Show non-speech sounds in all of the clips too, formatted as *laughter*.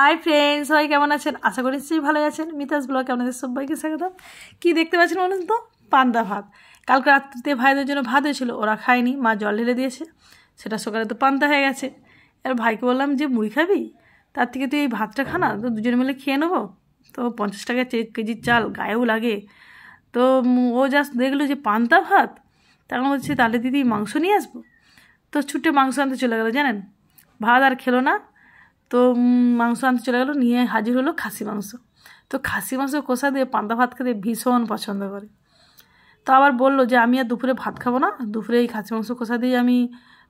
hi friends সবাই কেমন আছেন আশা করি নিশ্চয়ই ভালো আছেন মিতাস ব্লগে আপনাদের সবাইকে স্বাগত কী দেখতে পাচ্ছেন বলুন তো পান্তা ভাত কালকে রাত্রিতে ভাইদের জন্য ভাত হয়েছিল ওরা খায়নি মা জল ঢেলে দিয়েছে সেটা সকালে তো পান্তা হয়ে গেছে আর ভাইকে বললাম যে মুড়ি খাবি তার থেকে তুই এই ভাতটা খানা তো দুজনে মিলে খেয়ে নেবো তো পঞ্চাশ টাকা কেজি চাল গায়েও লাগে তো ও জাস্ট দেখলো যে পান্তা ভাত তখন বলছে তাহলে দিদি মাংস নিয়ে আসবো তো ছুটে মাংস আনতে চলে গেলো জানেন ভাত আর খেলো না তো মাংস আনতে চলে গেলো নিয়ে হাজির হলো খাসি মাংস তো খাসি মাংস কষা দিয়ে পান্তা ভাত খেতে ভীষণ পছন্দ করে তো আবার বললো যে আমি আর দুপুরে ভাত খাবো না দুপুরে এই খাসি মাংস কষা দিয়ে আমি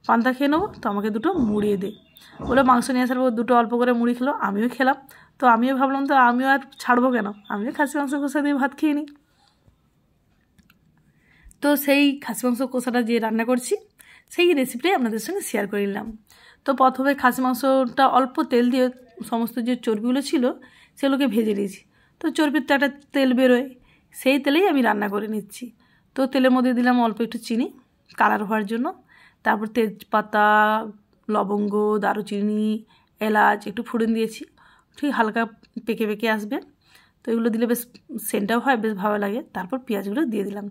পান্তা খেয়ে নেবো তো আমাকে দুটো মুড়িয়ে দে বলে মাংস নিয়ে আসার পর দুটো অল্প করে মুড়ি খেলো আমিও খেলাম তো আমিও ভাবলাম তো আমিও আর ছাড়বো কেন আমিও খাসি মাংস কষা দিয়ে ভাত খেয়ে নিই তো সেই খাসি মাংস কষাটা যে রান্না করছি সেই রেসিপিটাই আপনাদের সঙ্গে শেয়ার করে নিলাম তো প্রথমে খাসি মাংসটা অল্প তেল দিয়ে সমস্ত যে চর্বিগুলো ছিল সেগুলোকে ভেজে নিয়েছি তো চর্বির তো একটা তেল বেরোয় সেই তেলেই আমি রান্না করে নিচ্ছি তো তেলের মধ্যে দিলাম অল্প একটু চিনি কালার হওয়ার জন্য তারপর তেজপাতা লবঙ্গ দারুচিনি এলাচ একটু ফুড়ন দিয়েছি ঠিক হালকা পেকে পেকে আসবে তো এগুলো দিলে বেশ সেন্টটাও হয় বেশ ভালো লাগে তারপর পেঁয়াজগুলো দিয়ে দিলাম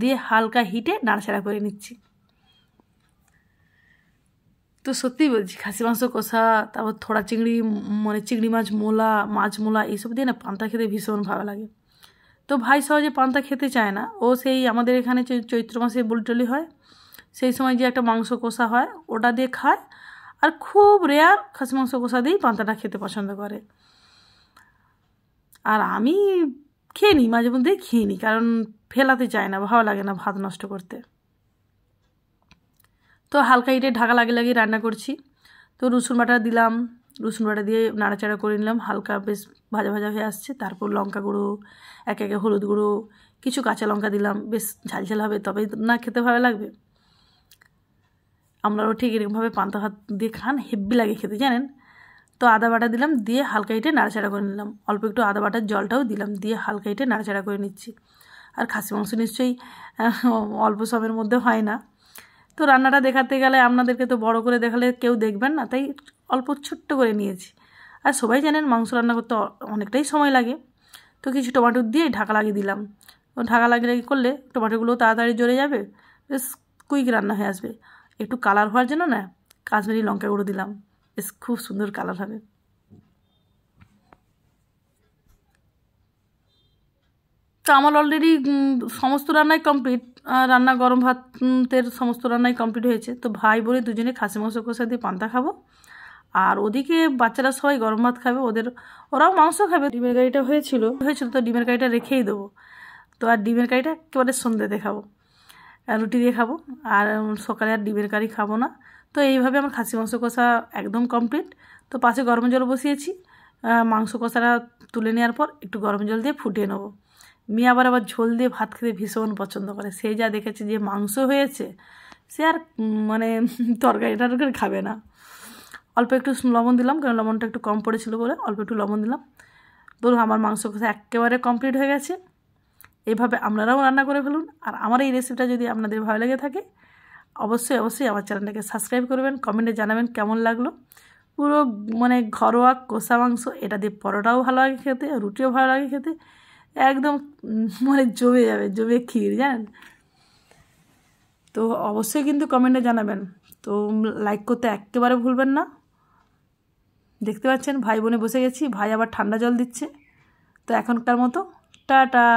দিয়ে হালকা হিটে নাড়াচাড়া করে নিচ্ছি তো সত্যি বলছি খাসি মাংস কষা তারপর থোড়া চিংড়ি মানে চিংড়ি মাছ মোলা মাছ মোলা এইসব দিয়ে না পান্তা খেতে ভীষণ ভালো লাগে তো ভাই সহজে পান্তা খেতে চায় না ও সেই আমাদের এখানে চৈত্র মাসে বুলটলি হয় সেই সময় যে একটা মাংস কষা হয় ওটা দিয়ে খায় আর খুব রেয়ার খাসি মাংস কষা দিয়েই পান্তাটা খেতে পছন্দ করে আর আমি খেয়ে নিই মাঝে মধ্যে খেয়ে নিই কারণ ফেলাতে চায় না ভালো লাগে না ভাত নষ্ট করতে তো হালকা ইটে ঢাকা লাগিয়ে লাগিয়ে রান্না করছি তো রসুন বাটা দিলাম রসুন বাটা দিয়ে নাড়াচাড়া করে নিলাম হালকা বেশ ভাজা ভাজা হয়ে আসছে তারপর লঙ্কা গুঁড়ো এক একে হলুদ গুঁড়ো কিছু কাঁচা লঙ্কা দিলাম বেশ ঝাল ঝাল হবে তবেই না খেতে ভালো লাগবে আমরাও ঠিক এরকমভাবে পান্তা ভাত দিয়ে খান হেব্বি লাগে খেতে জানেন তো আদা বাটা দিলাম দিয়ে হালকা ইটে নাড়াচাড়া করে নিলাম অল্প একটু আদা বাটার জলটাও দিলাম দিয়ে হালকা ইটে নাড়াচাড়া করে নিচ্ছি আর খাসি মাংস নিশ্চয়ই অল্প সময়ের মধ্যে হয় না তো রান্নাটা দেখাতে গেলে আপনাদেরকে তো বড় করে দেখালে কেউ দেখবেন না তাই অল্প ছোট্ট করে নিয়েছি আর সবাই জানেন মাংস রান্না করতে অনেকটাই সময় লাগে তো কিছু টমাটো দিয়ে ঢাকা লাগিয়ে দিলাম ঢাকা লাগিয়ে করলে টমাটোগুলো তাড়াতাড়ি জ্বলে যাবে বেশ কুইক রান্না হয়ে আসবে একটু কালার হওয়ার জন্য না কাশ্মীরি লঙ্কা গুঁড়ো দিলাম বেশ খুব সুন্দর কালার হবে তো আমার অলরেডি সমস্ত রান্নাই কমপ্লিট রান্না গরম ভাতের সমস্ত রান্নাই কমপ্লিট হয়েছে তো ভাই বলে দুজনে খাসি মাংস কষা দিয়ে পান্তা খাবো আর ওদিকে বাচ্চারা সবাই গরম ভাত খাবে ওদের ওরাও মাংস খাবে ডিমের গাড়িটা হয়েছিল হয়েছিল তো ডিমের গাড়িটা রেখেই দেবো তো আর ডিমের কারিটা একেবারে সন্ধ্যে দেখাবো রুটি দিয়ে খাবো আর সকালে আর ডিমের কারি খাবো না তো এইভাবে আমার খাসি মাংস কষা একদম কমপ্লিট তো পাশে গরম জল বসিয়েছি মাংস কষাটা তুলে নেওয়ার পর একটু গরম জল দিয়ে ফুটিয়ে নেবো মেয়ে আবার আবার ঝোল দিয়ে ভাত খেতে ভীষণ পছন্দ করে সে যা দেখেছে যে মাংস হয়েছে সে আর মানে *laughs* তরকারি টরকারি খাবে না অল্প একটু লবণ দিলাম কারণ লবণটা একটু কম পড়েছিল বলে অল্প একটু লবণ দিলাম বলুন আমার মাংস কষা একেবারে কমপ্লিট হয়ে গেছে এভাবে আপনারাও রান্না করে ফেলুন আর আমার এই রেসিপিটা যদি আপনাদের ভালো লেগে থাকে অবশ্যই অবশ্যই আমার চ্যানেলটাকে সাবস্ক্রাইব করবেন কমেন্টে জানাবেন কেমন লাগলো পুরো মানে ঘরোয়া কষা মাংস এটা দিয়ে পরোটাও ভালো লাগে খেতে রুটিও ভালো লাগে খেতে একদম মানে জমে যাবে জমে ক্ষীর জানেন তো অবশ্যই কিন্তু কমেন্টে জানাবেন তো লাইক করতে একেবারে ভুলবেন না দেখতে পাচ্ছেন ভাই বোনে বসে গেছি ভাই আবার ঠান্ডা জল দিচ্ছে তো এখনকার মতো টাটা